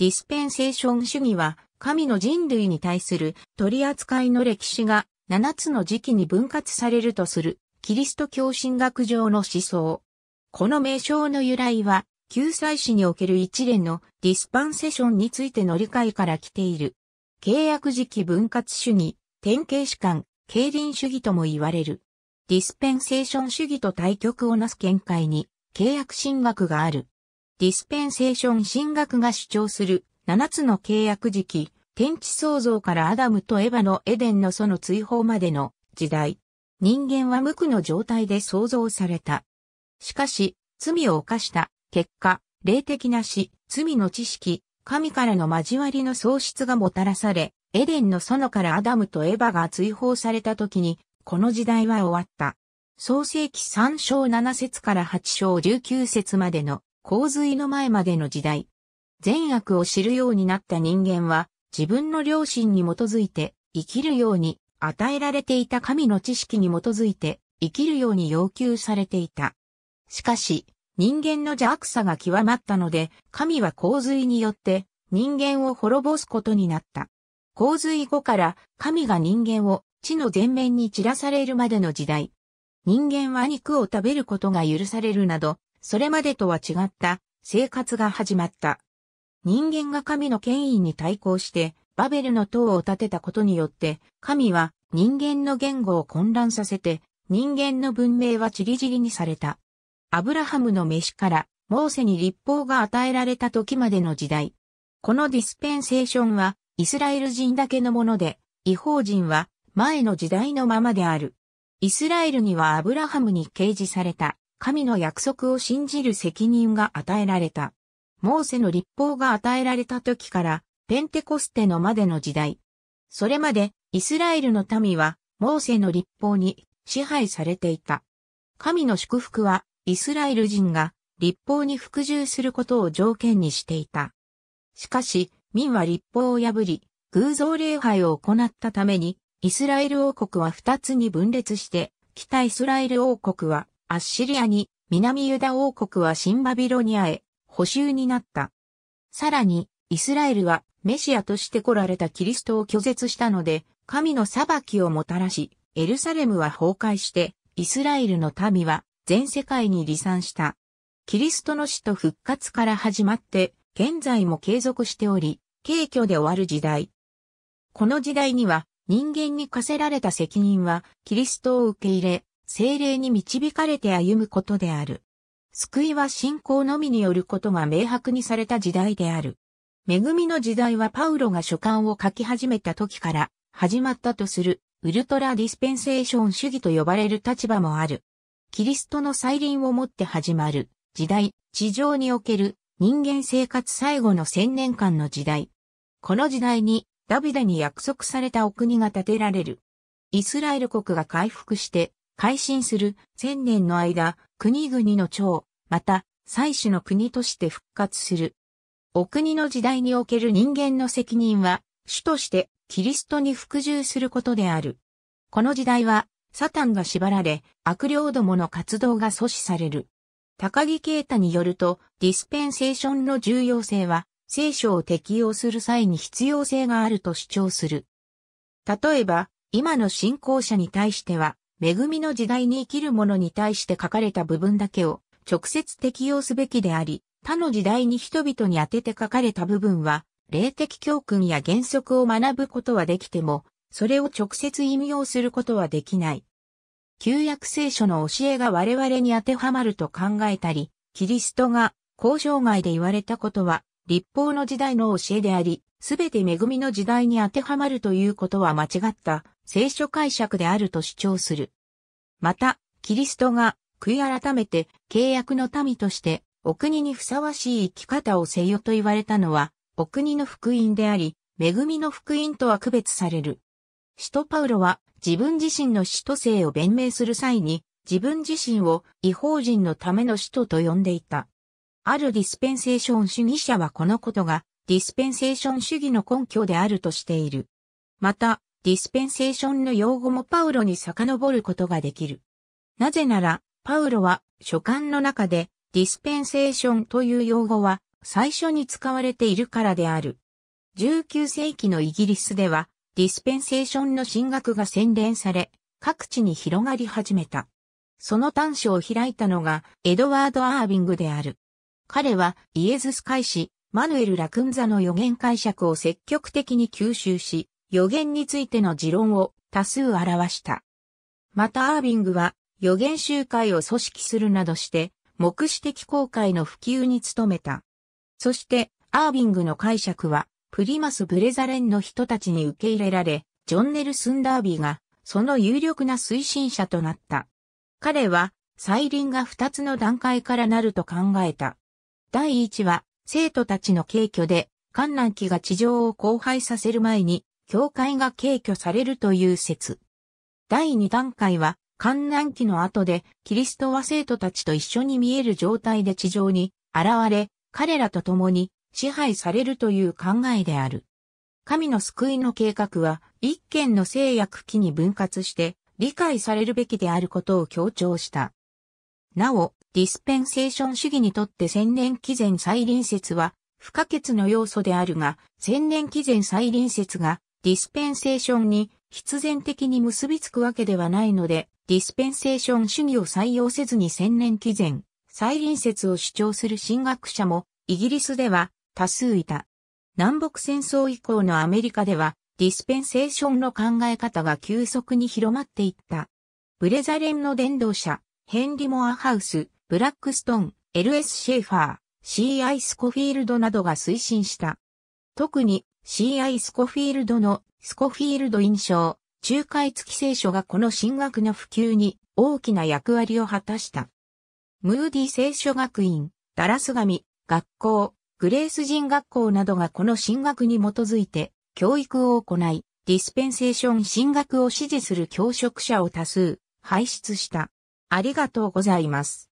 ディスペンセーション主義は、神の人類に対する取り扱いの歴史が7つの時期に分割されるとするキリスト教神学上の思想。この名称の由来は、救済史における一連のディスパンセッションについての理解から来ている。契約時期分割主義、典型史観、経輪主義とも言われる。ディスペンセーション主義と対極をなす見解に、契約神学がある。ディスペンセーション神学が主張する7つの契約時期、天地創造からアダムとエヴァのエデンの祖の追放までの時代。人間は無垢の状態で創造された。しかし、罪を犯した結果、霊的な死、罪の知識、神からの交わりの喪失がもたらされ、エデンの園からアダムとエヴァが追放された時に、この時代は終わった。創世記3章7節から8章19節までの洪水の前までの時代、善悪を知るようになった人間は、自分の良心に基づいて生きるように、与えられていた神の知識に基づいて生きるように要求されていた。しかし、人間の邪悪さが極まったので、神は洪水によって人間を滅ぼすことになった。洪水後から神が人間を地の前面に散らされるまでの時代。人間は肉を食べることが許されるなど、それまでとは違った生活が始まった。人間が神の権威に対抗してバベルの塔を建てたことによって神は人間の言語を混乱させて人間の文明はちりじりにされた。アブラハムの飯からモーセに立法が与えられた時までの時代。このディスペンセーションはイスラエル人だけのもので、違法人は前の時代のままである。イスラエルにはアブラハムに掲示された神の約束を信じる責任が与えられた。モーセの立法が与えられた時から、ペンテコステのまでの時代。それまで、イスラエルの民は、モーセの立法に支配されていた。神の祝福は、イスラエル人が立法に服従することを条件にしていた。しかし、民は立法を破り、偶像礼拝を行ったために、イスラエル王国は二つに分裂して、北イスラエル王国はアッシリアに、南ユダ王国は新バビロニアへ、補修になった。さらに、イスラエルはメシアとして来られたキリストを拒絶したので、神の裁きをもたらし、エルサレムは崩壊して、イスラエルの民は全世界に離散した。キリストの死と復活から始まって、現在も継続しており、軽挙で終わる時代。この時代には、人間に課せられた責任は、キリストを受け入れ、精霊に導かれて歩むことである。救いは信仰のみによることが明白にされた時代である。恵みの時代はパウロが書簡を書き始めた時から始まったとするウルトラディスペンセーション主義と呼ばれる立場もある。キリストの再臨をもって始まる時代、地上における人間生活最後の千年間の時代。この時代にダビデに約束されたお国が建てられる。イスラエル国が回復して改新する千年の間、国々の長、また、祭祀の国として復活する。お国の時代における人間の責任は、主としてキリストに服従することである。この時代は、サタンが縛られ、悪霊どもの活動が阻止される。高木啓太によると、ディスペンセーションの重要性は、聖書を適用する際に必要性があると主張する。例えば、今の信仰者に対しては、恵みの時代に生きる者に対して書かれた部分だけを直接適用すべきであり、他の時代に人々に当てて書かれた部分は、霊的教訓や原則を学ぶことはできても、それを直接引用することはできない。旧約聖書の教えが我々に当てはまると考えたり、キリストが交渉外で言われたことは、立法の時代の教えであり、すべて恵みの時代に当てはまるということは間違った聖書解釈であると主張する。また、キリストが悔い改めて契約の民としてお国にふさわしい生き方をせよと言われたのは、お国の福音であり、恵みの福音とは区別される。使徒パウロは自分自身の使徒性を弁明する際に、自分自身を違法人のための使徒と呼んでいた。あるディスペンセーション主義者はこのことがディスペンセーション主義の根拠であるとしている。また、ディスペンセーションの用語もパウロに遡ることができる。なぜなら、パウロは書簡の中でディスペンセーションという用語は最初に使われているからである。19世紀のイギリスではディスペンセーションの進学が洗練され、各地に広がり始めた。その端緒を開いたのがエドワード・アービングである。彼はイエズス会士、マヌエル・ラクンザの予言解釈を積極的に吸収し、予言についての持論を多数表した。またアービングは予言集会を組織するなどして、目視的公開の普及に努めた。そして、アービングの解釈は、プリマス・ブレザレンの人たちに受け入れられ、ジョンネル・スンダービーが、その有力な推進者となった。彼は、再臨が二つの段階からなると考えた。第一は、生徒たちの軽挙で、観覧機が地上を荒廃させる前に、教会が軽挙されるという説。第2段階は、観覧期の後で、キリストは生徒たちと一緒に見える状態で地上に現れ、彼らと共に支配されるという考えである。神の救いの計画は、一件の制約期に分割して、理解されるべきであることを強調した。なお、ディスペンセーション主義にとって千年期前再臨説は、不可欠の要素であるが、千年期前再臨説がディスペンセーションに必然的に結びつくわけではないので、ディスペンセーション主義を採用せずに千年期前、再臨説を主張する神学者も、イギリスでは多数いた。南北戦争以降のアメリカでは、ディスペンセーションの考え方が急速に広まっていった。ブレザレンの伝道者、ヘンリモアハウス、ブラックストン、LS シェーファー、C.I. スコフィールドなどが推進した。特に C.I. スコフィールドのスコフィールド印象、仲介付き聖書がこの進学の普及に大きな役割を果たした。ムーディ聖書学院、ダラス神、学校、グレース人学校などがこの進学に基づいて教育を行い、ディスペンセーション進学を支持する教職者を多数輩出した。ありがとうございます。